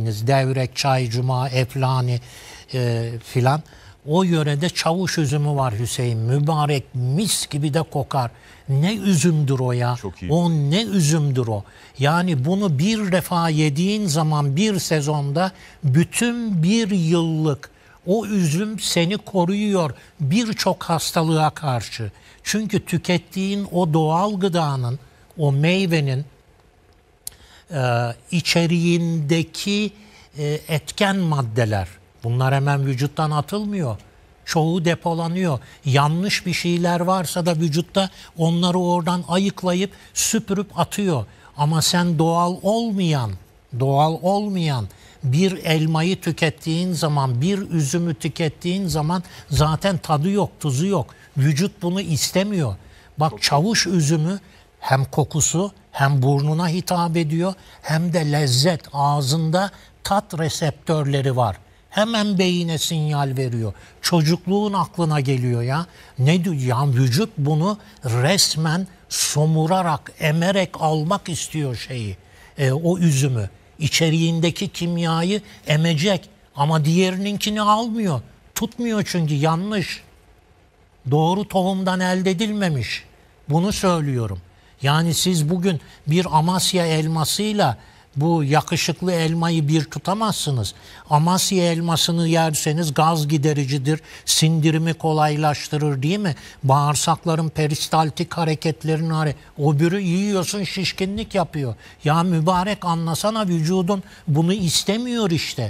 dediniz. Devrek, cuma Eflani e, filan. O yörede çavuş üzümü var Hüseyin. Mübarek mis gibi de kokar. Ne üzümdür o ya. Çok iyi. O ne üzümdür o. Yani bunu bir defa yediğin zaman bir sezonda bütün bir yıllık o üzüm seni koruyor birçok hastalığa karşı. Çünkü tükettiğin o doğal gıdanın, o meyvenin e, içeriğindeki e, etken maddeler bunlar hemen vücuttan atılmıyor. Çoğu depolanıyor. Yanlış bir şeyler varsa da vücutta onları oradan ayıklayıp süpürüp atıyor. Ama sen doğal olmayan, doğal olmayan bir elmayı tükettiğin zaman, bir üzümü tükettiğin zaman zaten tadı yok, tuzu yok. Vücut bunu istemiyor. Bak çavuş üzümü hem kokusu hem burnuna hitap ediyor hem de lezzet ağzında tat reseptörleri var. Hemen beyine sinyal veriyor. Çocukluğun aklına geliyor ya. Ne diyor? Ya vücut bunu resmen somurarak, emerek almak istiyor şeyi. E, o üzümü. İçeriğindeki kimyayı emecek ama diğerininkini almıyor. Tutmuyor çünkü yanlış. Doğru tohumdan elde edilmemiş. Bunu söylüyorum. Yani siz bugün bir Amasya elmasıyla bu yakışıklı elmayı bir tutamazsınız. Amasya elmasını yerseniz gaz gidericidir, sindirimi kolaylaştırır değil mi? Bağırsakların peristaltik hareketlerini hare öbürü yiyorsun şişkinlik yapıyor. Ya mübarek anlasana vücudun bunu istemiyor işte.